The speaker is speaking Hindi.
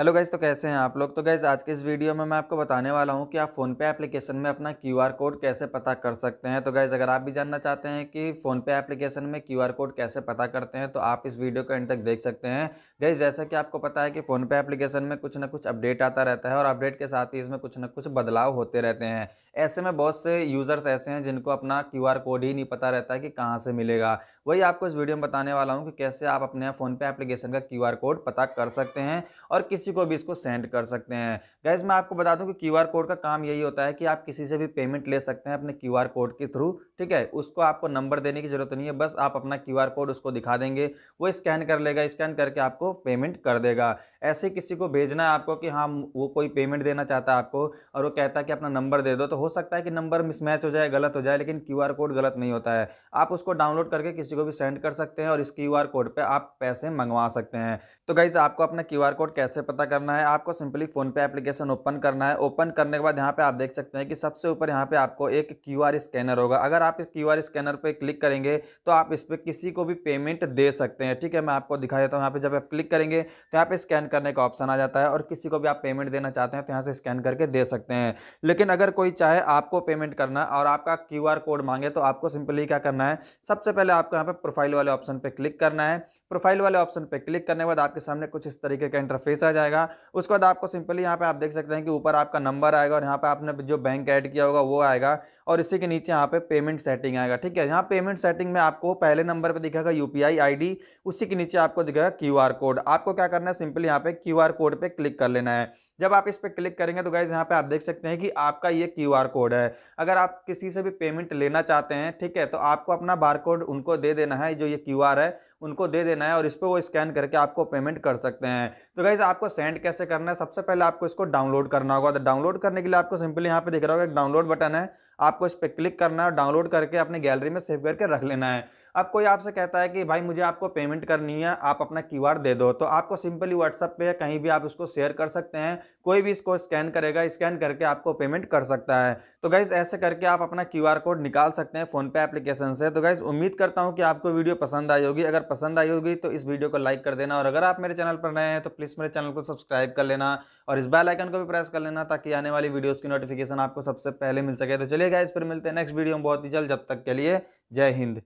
हेलो गाइज तो कैसे हैं आप लोग तो गाइज़ आज के इस वीडियो में मैं आपको बताने वाला हूं कि आप फ़ोनपे एप्लीकेशन में अपना क्यूआर कोड कैसे पता कर सकते हैं तो गाइज़ अगर आप भी जानना चाहते हैं कि फ़ोनपे एप्लीकेशन में क्यूआर कोड कैसे पता करते हैं तो आप इस वीडियो को एंड तक देख सकते हैं गाइज़ जैसा कि आपको पता है कि फ़ोनपे एप्लीकेशन में कुछ ना कुछ अपडेट आता रहता है और अपडेट के साथ ही इसमें कुछ ना कुछ बदलाव होते रहते हैं ऐसे में बहुत से यूज़र्स ऐसे हैं जिनको अपना क्यू कोड ही नहीं पता रहता कि कहाँ से मिलेगा वही आपको इस वीडियो में बताने वाला हूँ कि कैसे आप अपने फ़ोनपे एप्लीकेशन का क्यू कोड पता कर सकते हैं और किसी को भी इसको सेंड कर सकते हैं गैस मैं आपको बता दूँ कि क्यू कोड का काम यही होता है कि आप किसी से भी पेमेंट ले सकते हैं अपने क्यू कोड के थ्रू ठीक है उसको आपको नंबर देने की ज़रूरत नहीं है बस आप अपना क्यू कोड उसको दिखा देंगे वो स्कैन कर लेगा स्कैन करके आपको पेमेंट कर देगा ऐसे किसी को भेजना है आपको कि हाँ वो कोई पेमेंट देना चाहता है आपको और वो कहता है कि अपना नंबर दे दो तो हो सकता है कि नंबर मिसमैच हो जाए गलत हो जाए लेकिन क्यू कोड गलत नहीं होता है आप उसको डाउनलोड करके किसी किसी को भी सेंड कर सकते हैं और इस क्यू आर कोड पर आप पैसे मंगवा सकते हैं तो गाइज आपको अपना क्यू आर कोड कैसे पता करना है आपको सिंपली फ़ोनपे एप्लीकेशन ओपन करना है ओपन करने के बाद यहाँ पे आप देख सकते हैं कि सबसे ऊपर यहाँ पे आपको एक क्यू आर स्कैनर होगा अगर आप इस क्यू आर स्कैनर पर क्लिक करेंगे तो आप इस पर किसी को भी पेमेंट दे सकते हैं ठीक है मैं आपको दिखा देता हूँ यहाँ पर जब आप क्लिक करेंगे तो यहाँ पर स्कैन करने का ऑप्शन आ जाता है और किसी को भी आप पेमेंट देना चाहते हैं तो यहाँ से स्कैन करके दे सकते हैं लेकिन अगर कोई चाहे आपको पेमेंट करना और आपका क्यू कोड मांगे तो आपको सिंपली क्या करना है सबसे पहले आपको यहाँ पर प्रोफाइल वाले ऑप्शन पर क्लिक करना है प्रोफाइल वाले ऑप्शन पर क्लिक करने के बाद आपके सामने कुछ इस तरीके का इंटरफेस आ जाएगा उसके बाद आपको सिंपली यहाँ पर आप देख सकते हैं कि ऊपर आपका नंबर आएगा और यहाँ पर आपने जो बैंक ऐड किया होगा वो आएगा और इसी के नीचे यहाँ पे पेमेंट सेटिंग आएगा ठीक है यहाँ पेमेंट सेटिंग में आपको पहले नंबर पर दिखेगा यू पी उसी के नीचे आपको दिखेगा क्यू कोड आपको क्या करना है सिंपली यहाँ पे क्यू कोड पर क्लिक कर लेना है जब आप इस पर क्लिक करेंगे तो गाइज यहाँ पे आप देख सकते हैं कि आपका ये क्यू कोड है अगर आप किसी से भी पेमेंट लेना चाहते हैं ठीक है तो आपको अपना बारकोड उनको दे देना है जो ये क्यू है उनको दे देना है और इस पर वो स्कैन करके आपको पेमेंट कर सकते हैं तो गाइज आपको सेंड कैसे करना है सबसे पहले आपको इसको डाउनलोड करना होगा तो डाउनलोड करने के लिए आपको सिंपली यहाँ पे दिख रहा होगा एक डाउनलोड बटन है आपको इस पर क्लिक करना है डाउनलोड करके अपनी गैलरी में सेव करके रख लेना है अब कोई आपसे कहता है कि भाई मुझे आपको पेमेंट करनी है आप अपना क्यू दे दो तो आपको सिंपली व्हाट्सअप पे कहीं भी आप उसको शेयर कर सकते हैं कोई भी इसको स्कैन करेगा स्कैन करके आपको पेमेंट कर सकता है तो गाइज़ ऐसे करके आप अपना क्यू कोड निकाल सकते हैं फ़ोनपे एप्लीकेशन से तो गाइज़ उम्मीद करता हूँ कि आपको वीडियो पसंद आई होगी अगर पसंद आई होगी तो इस वीडियो को लाइक कर देना और अगर आप मेरे चैनल पर नए हैं तो प्लीज़ मेरे चैनल को सब्सक्राइब कर लेना और इस बेल आइकन को भी प्रेस कर लेना ताकि आने वाली वीडियोस की नोटिफिकेशन आपको सबसे पहले मिल सके तो चलिए गाइज फिर मिलते हैं नेक्स्ट वीडियो में बहुत ही जल्द जब तक के लिए जय हिंद